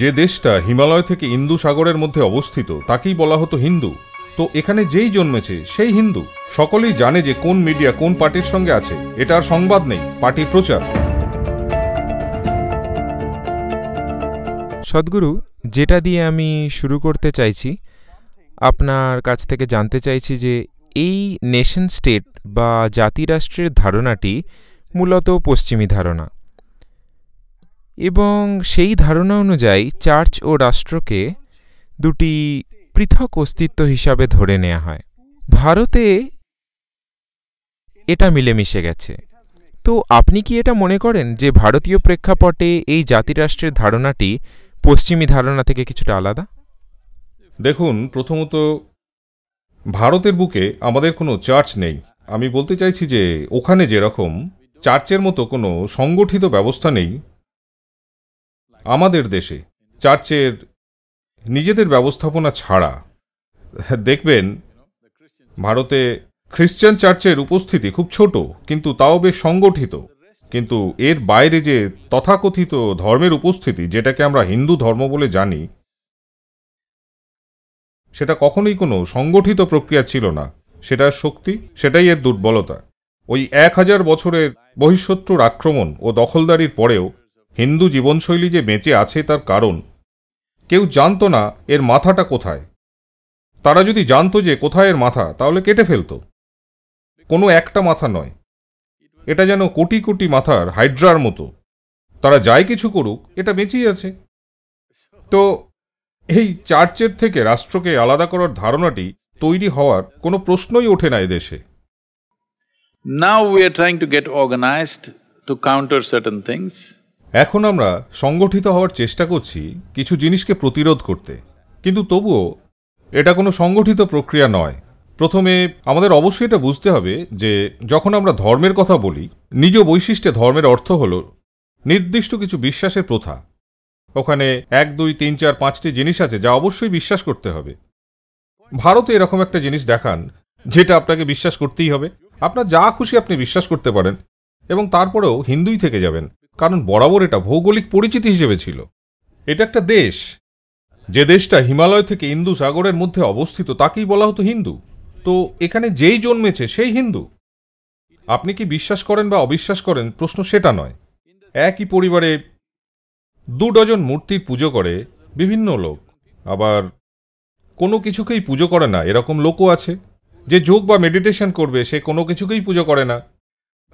যে দেশটা হিমালয় থেকে ইন্দু সাগরের মধ্যে অবস্থিত তাকেই বলা হতো হিন্দু তো এখানে যেই জন্মেছে সেই হিন্দু সকলেই জানে যে কোন মিডিয়া কোন পার্টির সঙ্গে আছে এটা আর সংবাদ নেই পার্টির প্রচার সদ্গুরু যেটা দিয়ে আমি শুরু করতে চাইছি আপনার কাছ থেকে জানতে চাইছি যে এই নেশন স্টেট বা জাতিরাষ্ট্রের ধারণাটি মূলত পশ্চিমী ধারণা এবং সেই ধারণা অনুযায়ী চার্চ ও রাষ্ট্রকে দুটি পৃথক অস্তিত্ব হিসাবে ধরে নেওয়া হয় ভারতে এটা মিলেমিশে গেছে তো আপনি কি এটা মনে করেন যে ভারতীয় প্রেক্ষাপটে এই জাতিরাষ্ট্রের ধারণাটি পশ্চিমী ধারণা থেকে কিছুটা আলাদা দেখুন প্রথমত ভারতের বুকে আমাদের কোনো চার্চ নেই আমি বলতে চাইছি যে ওখানে যেরকম চার্চের মতো কোনো সংগঠিত ব্যবস্থা নেই আমাদের দেশে চার্চের নিজেদের ব্যবস্থাপনা ছাড়া দেখবেন ভারতে খ্রিশ্চান চার্চের উপস্থিতি খুব ছোট কিন্তু তাও বেশ সংগঠিত কিন্তু এর বাইরে যে তথাকথিত ধর্মের উপস্থিতি যেটাকে আমরা হিন্দু ধর্ম বলে জানি সেটা কখনোই কোনো সংগঠিত প্রক্রিয়া ছিল না সেটার শক্তি সেটাই এর দুর্বলতা ওই এক হাজার বছরের বহিঃশত্রুর আক্রমণ ও দখলদারির পরেও হিন্দু জীবনশৈলী যে বেঁচে আছে তার কারণ কেউ জানত না এর মাথাটা কোথায় তারা যদি জানতো যে কোথায় এর মাথা তাহলে কেটে ফেলত কোনো একটা মাথা নয় এটা যেন কোটি কোটি মাথার হাইড্রার মতো তারা যাই কিছু করুক এটা বেঁচেই আছে তো এই চার্চের থেকে রাষ্ট্রকে আলাদা করার ধারণাটি তৈরি হওয়ার কোনো প্রশ্নই ওঠে না এদেশে now we are trying to get organized to counter certain things এখন আমরা সংগঠিত হওয়ার চেষ্টা করছি কিছু জিনিসকে প্রতিরোধ করতে কিন্তু তবুও এটা কোনো সংগঠিত প্রক্রিয়া নয় প্রথমে আমাদের অবশ্যই এটা বুঝতে হবে যে যখন আমরা ধর্মের কথা বলি নিজ বৈশিষ্ট্যে ধর্মের অর্থ হল নির্দিষ্ট কিছু বিশ্বাসের প্রথা ওখানে এক দুই তিন চার পাঁচটি জিনিস আছে যা অবশ্যই বিশ্বাস করতে হবে ভারতে এরকম একটা জিনিস দেখান যেটা আপনাকে বিশ্বাস করতেই হবে আপনার যা খুশি আপনি বিশ্বাস করতে পারেন এবং তারপরেও হিন্দুই থেকে যাবেন কারণ বরাবর এটা ভৌগোলিক পরিচিতি হিসেবে ছিল এটা একটা দেশ যে দেশটা হিমালয় থেকে ইন্দু সাগরের মধ্যে অবস্থিত তাকেই বলা হতো হিন্দু তো এখানে যেই জন্মেছে সেই হিন্দু আপনি কি বিশ্বাস করেন বা অবিশ্বাস করেন প্রশ্ন সেটা নয় একই পরিবারে দু ডজন মূর্তির পুজো করে বিভিন্ন লোক আবার কোনো কিছুকেই পুজো করে না এরকম লোকও আছে যে যোগ বা মেডিটেশন করবে সে কোনো কিছুকেই পুজো করে না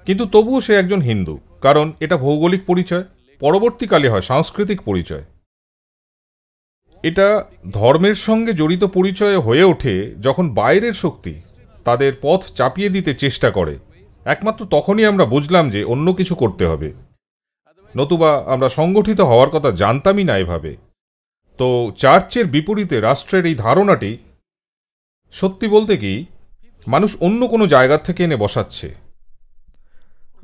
কিন্তু তবুও সে একজন হিন্দু কারণ এটা ভৌগোলিক পরিচয় পরবর্তীকালে হয় সাংস্কৃতিক পরিচয় এটা ধর্মের সঙ্গে জড়িত পরিচয় হয়ে ওঠে যখন বাইরের শক্তি তাদের পথ চাপিয়ে দিতে চেষ্টা করে একমাত্র তখনই আমরা বুঝলাম যে অন্য কিছু করতে হবে নতুবা আমরা সংগঠিত হওয়ার কথা জানতামই না এভাবে তো চার্চের বিপরীতে রাষ্ট্রের এই ধারণাটি সত্যি বলতে কি মানুষ অন্য কোনো জায়গা থেকে এনে বসাচ্ছে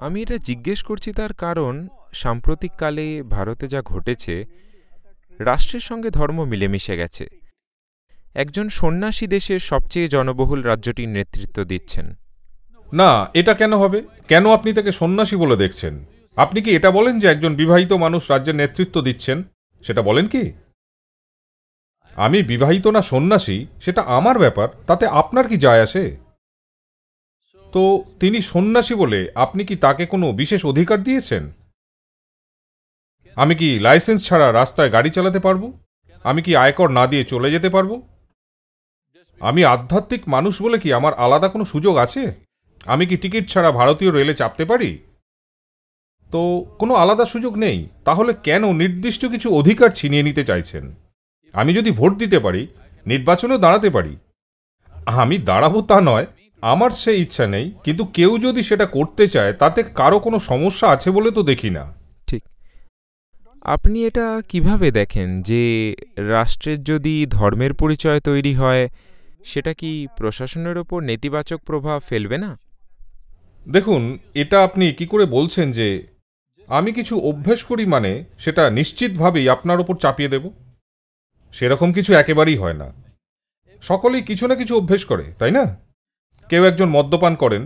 আমি এটা জিজ্ঞেস করছি তার কারণ সাম্প্রতিককালে ভারতে যা ঘটেছে রাষ্ট্রের সঙ্গে ধর্ম মিলেমিশে গেছে একজন সন্ন্যাসী দেশের সবচেয়ে জনবহুল রাজ্যটির নেতৃত্ব দিচ্ছেন না এটা কেন হবে কেন আপনি তাকে সন্ন্যাসী বলে দেখছেন আপনি কি এটা বলেন যে একজন বিবাহিত মানুষ রাজ্যের নেতৃত্ব দিচ্ছেন সেটা বলেন কি আমি বিবাহিত না সন্ন্যাসী সেটা আমার ব্যাপার তাতে আপনার কি যায় আসে তো তিনি সন্ন্যাসী বলে আপনি কি তাকে কোনো বিশেষ অধিকার দিয়েছেন আমি কি লাইসেন্স ছাড়া রাস্তায় গাড়ি চালাতে পারবো আমি কি আয়কর না দিয়ে চলে যেতে পারব আমি আধ্যাত্মিক মানুষ বলে কি আমার আলাদা কোনো সুযোগ আছে আমি কি টিকিট ছাড়া ভারতীয় রেলে চাপতে পারি তো কোনো আলাদা সুযোগ নেই তাহলে কেন নির্দিষ্ট কিছু অধিকার ছিনিয়ে নিতে চাইছেন আমি যদি ভোট দিতে পারি নির্বাচনেও দাঁড়াতে পারি আমি দাঁড়াবো তা নয় আমার সে ইচ্ছা নেই কিন্তু কেউ যদি সেটা করতে চায় তাতে কারো কোনো সমস্যা আছে বলে তো দেখি না ঠিক আপনি এটা কিভাবে দেখেন যে রাষ্ট্রের যদি ধর্মের পরিচয় তৈরি হয় সেটা কি প্রশাসনের ওপর নেতিবাচক প্রভাব ফেলবে না দেখুন এটা আপনি কি করে বলছেন যে আমি কিছু অভ্যেস করি মানে সেটা নিশ্চিতভাবেই আপনার ওপর চাপিয়ে দেব সেরকম কিছু একেবারেই হয় না সকলেই কিছু না কিছু অভ্যেস করে তাই না কেউ একজন মদ্যপান করেন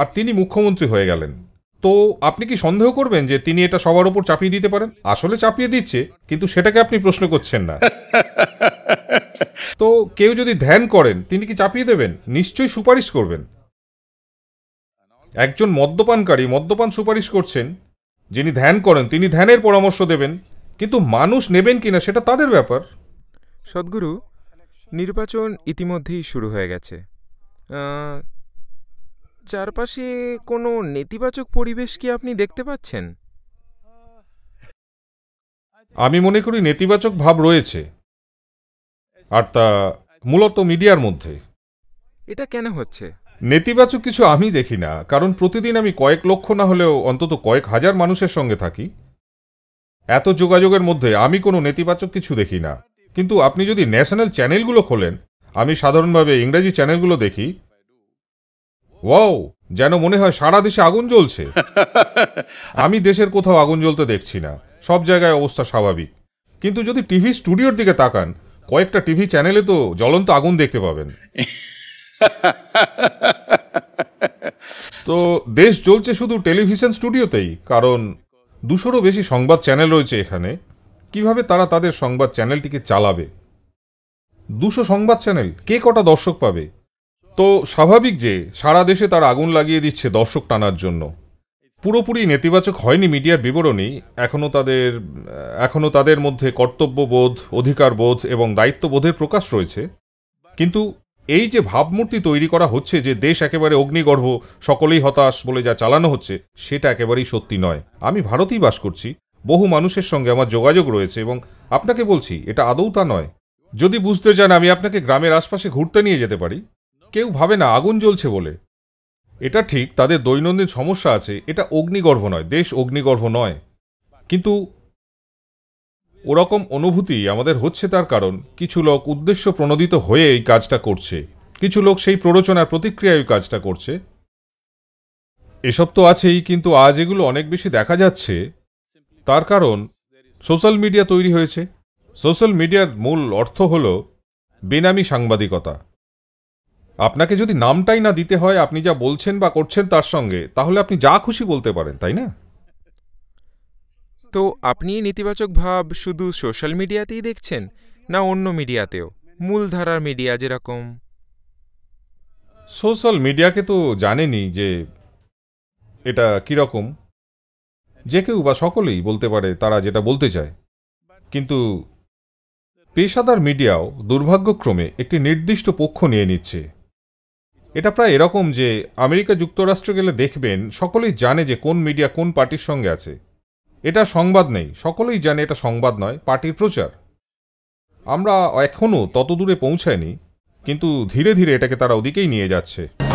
আর তিনি মুখ্যমন্ত্রী হয়ে গেলেন তো আপনি কি সন্দেহ করবেন যে তিনি এটা সবার উপর চাপিয়ে দিতে পারেন আসলে চাপিয়ে দিচ্ছে কিন্তু সেটাকে আপনি প্রশ্ন করছেন না তো কেউ যদি ধ্যান করেন তিনি কি চাপিয়ে দেবেন নিশ্চয়ই সুপারিশ করবেন একজন মদ্যপানকারী মদ্যপান সুপারিশ করছেন যিনি ধ্যান করেন তিনি ধ্যানের পরামর্শ দেবেন কিন্তু মানুষ নেবেন কিনা সেটা তাদের ব্যাপার সদ্গুরু নির্বাচন ইতিমধ্যেই শুরু হয়ে গেছে চারপাশে কোনো নেতিবাচক পরিবেশ কি আপনি দেখতে পাচ্ছেন আমি মনে করি নেতিবাচক ভাব রয়েছে আর তা মূলত মিডিয়ার মধ্যে এটা কেন হচ্ছে নেতিবাচক কিছু আমি দেখি না কারণ প্রতিদিন আমি কয়েক লক্ষ না হলেও অন্তত কয়েক হাজার মানুষের সঙ্গে থাকি এত যোগাযোগের মধ্যে আমি কোনো নেতিবাচক কিছু দেখি না কিন্তু আপনি যদি ন্যাশনাল চ্যানেলগুলো খোলেন আমি সাধারণভাবে ইংরেজি চ্যানেলগুলো দেখি ওয়াও যেন মনে হয় সারা দেশে আগুন জ্বলছে আমি দেশের কোথাও আগুন জ্বলতে দেখছি না সব জায়গায় অবস্থা স্বাভাবিক কিন্তু যদি টিভি স্টুডিওর দিকে তাকান কয়েকটা টিভি চ্যানেলে তো জ্বলন্ত আগুন দেখতে পাবেন তো দেশ চলছে শুধু টেলিভিশন স্টুডিওতেই কারণ দুশোরও বেশি সংবাদ চ্যানেল রয়েছে এখানে কিভাবে তারা তাদের সংবাদ চ্যানেলটিকে চালাবে দুশো সংবাদ চ্যানেল কে কটা দর্শক পাবে তো স্বাভাবিক যে সারা দেশে তার আগুন লাগিয়ে দিচ্ছে দর্শক টানার জন্য পুরোপুরি নেতিবাচক হয়নি মিডিয়ার বিবরণী এখনও তাদের এখনও তাদের মধ্যে কর্তব্যবোধ অধিকারবোধ এবং দায়িত্ববোধের প্রকাশ রয়েছে কিন্তু এই যে ভাবমূর্তি তৈরি করা হচ্ছে যে দেশ একেবারে অগ্নিগর্ভ সকলেই হতাশ বলে যা চালানো হচ্ছে সেটা একেবারেই সত্যি নয় আমি ভারতেই বাস করছি বহু মানুষের সঙ্গে আমার যোগাযোগ রয়েছে এবং আপনাকে বলছি এটা আদৌ তা নয় যদি বুঝতে চান আমি আপনাকে গ্রামের আশপাশে ঘুরতে নিয়ে যেতে পারি কেউ ভাবে না আগুন জ্বলছে বলে এটা ঠিক তাদের দৈনন্দিন সমস্যা আছে এটা অগ্নিগর্ভ নয় দেশ অগ্নিগর্ভ নয় কিন্তু ওরকম অনুভূতি আমাদের হচ্ছে তার কারণ কিছু লোক উদ্দেশ্য প্রণোদিত হয়ে এই কাজটা করছে কিছু লোক সেই প্ররোচনার প্রতিক্রিয়ায় ওই কাজটা করছে এসব তো আছেই কিন্তু আজ এগুলো অনেক বেশি দেখা যাচ্ছে তার কারণ সোশ্যাল মিডিয়া তৈরি হয়েছে সোশ্যাল মিডিয়ার মূল অর্থ হল বেনামি সাংবাদিকতা আপনাকে যদি নামটাই না দিতে হয় আপনি যা বলছেন বা করছেন তার সঙ্গে তাহলে আপনি যা খুশি বলতে পারেন তাই না তো আপনি নেতিবাচক ভাব শুধু সোশ্যাল মিডিয়াতেই দেখছেন না অন্য মিডিয়াতেও মূলধারার মিডিয়া যেরকম সোশ্যাল মিডিয়াকে তো জানেনি যে এটা কীরকম যে কেউ বা সকলেই বলতে পারে তারা যেটা বলতে চায় কিন্তু পেশাদার মিডিয়াও দুর্ভাগ্যক্রমে একটি নির্দিষ্ট পক্ষ নিয়ে নিচ্ছে এটা প্রায় এরকম যে আমেরিকা যুক্তরাষ্ট্র গেলে দেখবেন সকলেই জানে যে কোন মিডিয়া কোন পার্টির সঙ্গে আছে এটা সংবাদ নেই সকলেই জানে এটা সংবাদ নয় পার্টির প্রচার আমরা এখনও তত দূরে পৌঁছায়নি কিন্তু ধীরে ধীরে এটাকে তারা ওদিকেই নিয়ে যাচ্ছে